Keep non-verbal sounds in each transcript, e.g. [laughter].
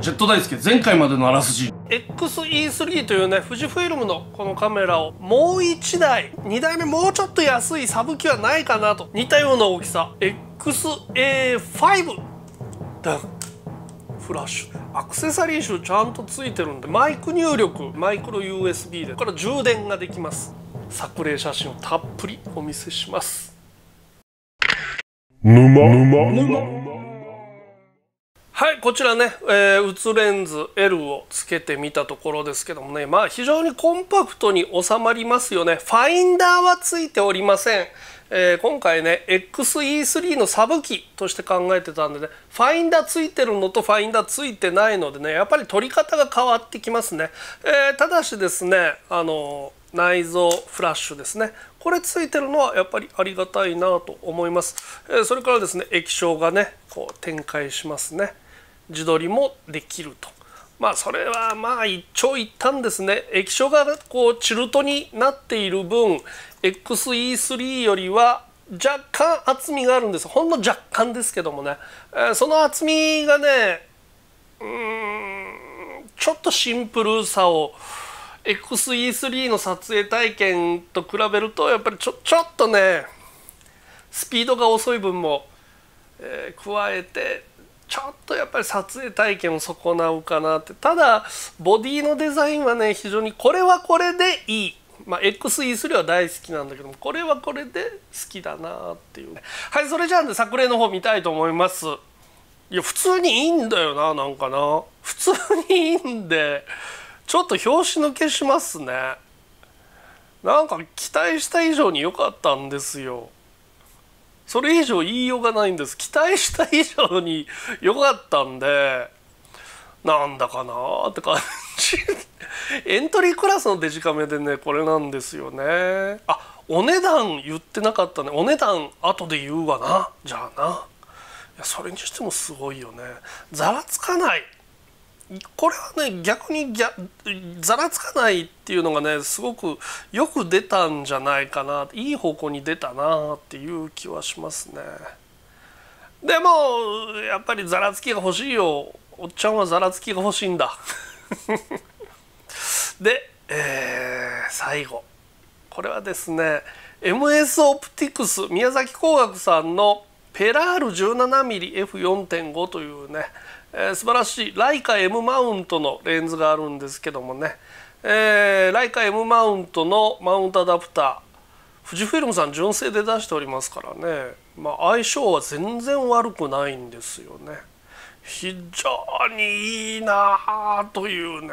ジェット大輔前回までのあらすじ XE3 というね富士フイルムのこのカメラをもう1台2台目もうちょっと安いサブ機はないかなと似たような大きさ XA5 ダンフラッシュアクセサリー集ちゃんとついてるんでマイク入力マイクロ USB でこれ充電ができます作例写真をたっぷりお見せします沼沼沼はいこちらね、えー、うつレンズ L をつけてみたところですけどもねまあ非常にコンパクトに収まりますよねファインダーはついておりません、えー、今回ね XE3 のサブ機として考えてたんでねファインダーついてるのとファインダーついてないのでねやっぱり撮り方が変わってきますね、えー、ただしですねあの内蔵フラッシュですねこれついてるのはやっぱりありがたいなと思います、えー、それからですね液晶がねこう展開しますね自撮りもできると。まあそれはまあ一長一短ですね液晶がこうチルトになっている分 XE3 よりは若干厚みがあるんですほんの若干ですけどもね、えその厚みがねうんちょっとシンプルさを XE3 の撮影体験と比べるとやっぱりちょちょっとねスピードが遅い分も、えー、加えてちょっとやっぱり撮影体験を損なうかなってただボディのデザインはね非常にこれはこれでいいまあ、XE3 は大好きなんだけどもこれはこれで好きだなっていうはいそれじゃあね作例の方見たいと思いますいや普通にいいんだよななんかな普通にいいんでちょっと表紙抜けしますねなんか期待した以上に良かったんですよそれ以上言いようがないんです期待した以上に良かったんでなんだかなって感じエントリークラスのデジカメでねこれなんですよねあお値段言ってなかったねお値段後で言うわなじゃあないやそれにしてもすごいよねざらつかないこれはね逆にざらつかないっていうのがねすごくよく出たんじゃないかないい方向に出たなっていう気はしますね。でもやっぱりざらつきが欲しいよおっちゃんはざらつきが欲しいんだ。[laughs] で、えー、最後これはですね MS オプティクス宮崎工学さんのペラール 17mmF4.5 というねえー、素晴らしいライカ M マウントのレンズがあるんですけどもね、えー、ライカ M マウントのマウントアダプター富士フィルムさん純正で出しておりますからね、まあ、相性は全然悪くないんですよね非常にいいなあというね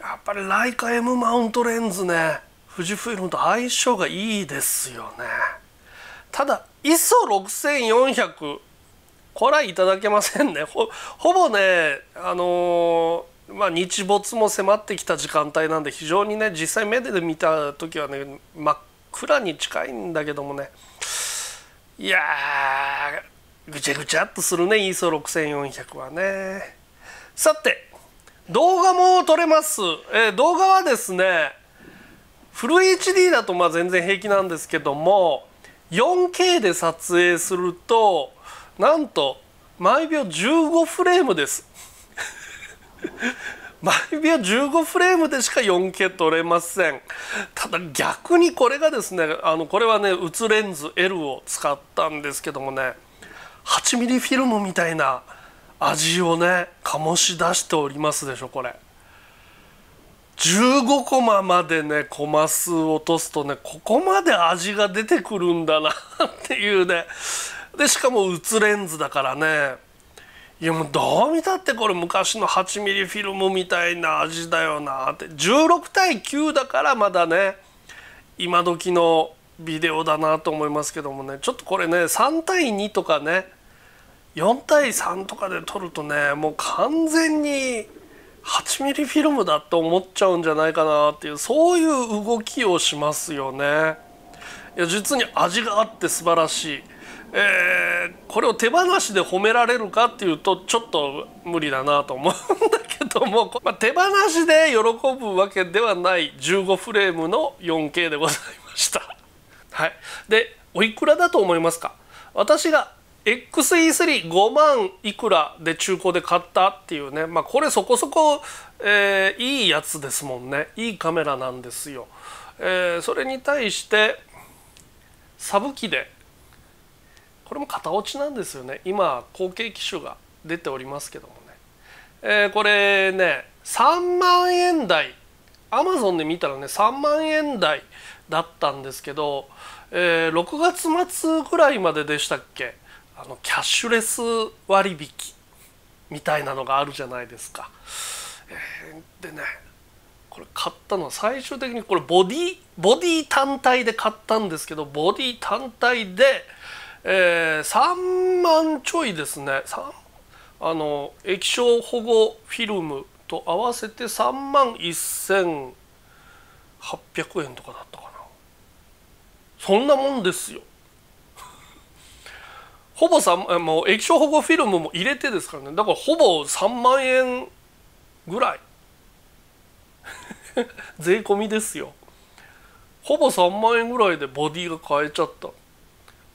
やっぱりライカ M マウントレンズね富士フィルムと相性がいいですよねただ ISO6400 これはいただけませんねほぼねあのー、まあ、日没も迫ってきた時間帯なんで非常にね実際目で見た時はね真っ暗に近いんだけどもねいやぐちゃぐちゃっとするね ISO6400 はねさて動画も撮れます、えー、動画はですねフル HD だとまあ全然平気なんですけども 4K で撮影するとなんと毎秒15フレームです [laughs] 毎秒15フレームでしか 4K 撮れませんただ逆にこれがですねあのこれはねうつレンズ L を使ったんですけどもね 8mm フィルムみたいな味をね醸し出しておりますでしょこれ15コマまでねコマ数落とすとねここまで味が出てくるんだなっていうねでしかもうつレンズだからねいやもうどう見たってこれ昔の8 m m フィルムみたいな味だよなって16対9だからまだね今時のビデオだなと思いますけどもねちょっとこれね3対2とかね4対3とかで撮るとねもう完全に8 m m フィルムだって思っちゃうんじゃないかなっていうそういう動きをしますよね。いや実に味があって素晴らしい。えー、これを手放しで褒められるかっていうとちょっと無理だなと思うんだけども、[laughs] まあ、手放しで喜ぶわけではない15フレームの 4K でございました。[laughs] はい、でおいくらだと思いますか私が XE35 万いくらで中古で買ったっていうね、まあ、これそこそこ、えー、いいやつですもんねいいカメラなんですよ。えー、それに対してサブ機でこれも型落ちなんですよね今後継機種が出ておりますけどもね、えー、これね3万円台アマゾンで見たらね3万円台だったんですけど、えー、6月末ぐらいまででしたっけあのキャッシュレス割引みたいなのがあるじゃないですか。えー、でねこれ買ったのは最終的にこれボディボディ単体で買ったんですけどボディ単体でえー、3万ちょいですねあの液晶保護フィルムと合わせて3万1800円とかだったかなそんなもんですよ [laughs] ほぼ3もう液晶保護フィルムも入れてですからねだからほぼ3万円ぐらい [laughs] 税込みですよほぼ3万円ぐらいでボディが買えちゃった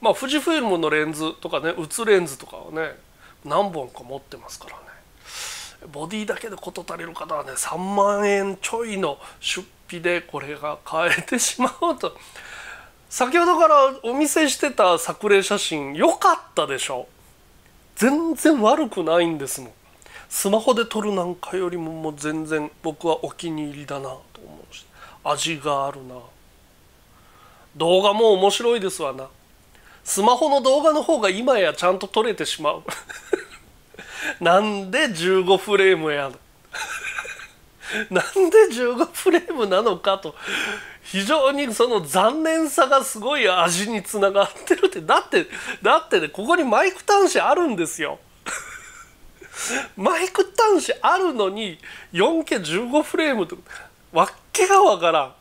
まあ富士フイルムのレンズとかね打つレンズとかはね何本か持ってますからねボディだけで事足りる方はね3万円ちょいの出費でこれが買えてしまうと先ほどからお見せしてた作例写真良かったでしょ全然悪くないんですもんスマホで撮るなんかよりももう全然僕はお気に入りだなと思うし味があるな動画も面白いですわなスマホの動画の方が今やちゃんと撮れてしまう [laughs] なんで15フレームや [laughs] なんで15フレームなのかと非常にその残念さがすごい味につながってるってだってだってねここにマイク端子あるんですよ [laughs] マイク端子あるのに 4K15 フレームとわっけがわからん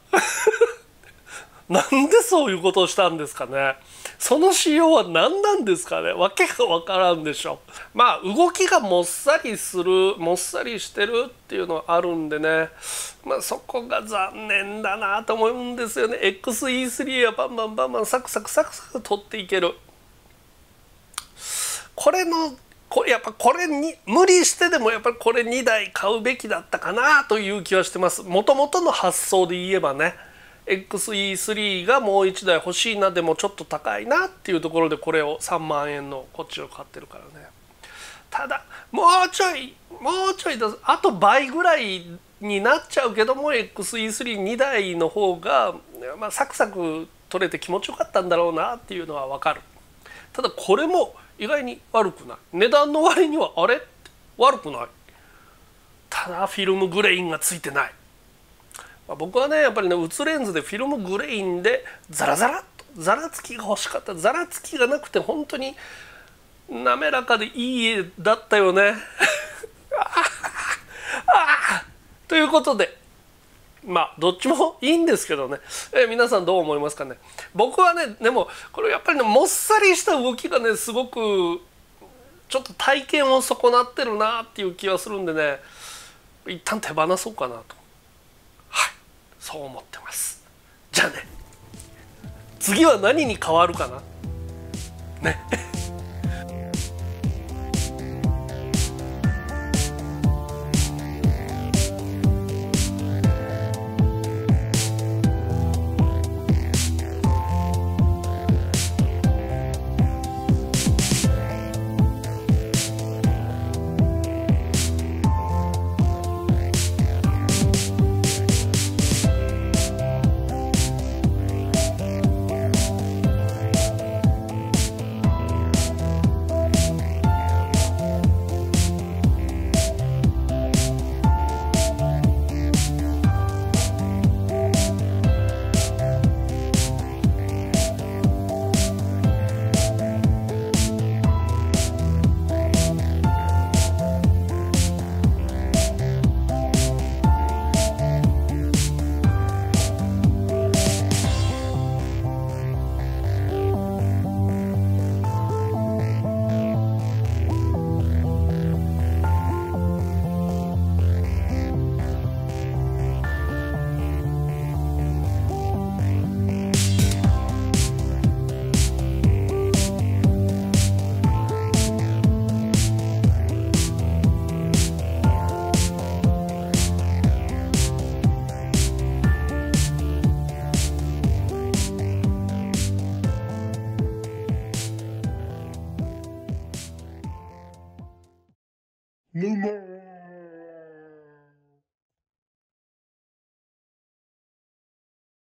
なんでそういうことをしたんですかねその仕様は何なんですかねわけがわからんでしょまあ動きがもっさりするもっさりしてるっていうのはあるんでねまあそこが残念だなと思うんですよね XE3 はバンバンバンバンサクサクサクサク取っていけるこれのこれやっぱこれに無理してでもやっぱりこれ2台買うべきだったかなという気はしてますもともとの発想で言えばね XE3 がもう1台欲しいなでもちょっと高いなっていうところでこれを3万円のこっちを買ってるからねただもうちょいもうちょいあと倍ぐらいになっちゃうけども XE32 台の方が、まあ、サクサク取れて気持ちよかったんだろうなっていうのは分かるただこれも意外に悪くない値段の割にはあれ悪くないただフィルムグレインがついてないまあ、僕はねやっぱりねうつレンズでフィルムグレインでザラザラっとザラつきが欲しかったザラつきがなくて本当に滑らかでいい絵だったよね [laughs] ということでまあどっちもいいんですけどね、え皆さんどう思いますかね僕はねでもこれやっぱりねもっさりした動きがねすごくちょっと体験を損なってるなっていう気はするんでね一旦手放そうかなとそう思ってますじゃあね次は何に変わるかなね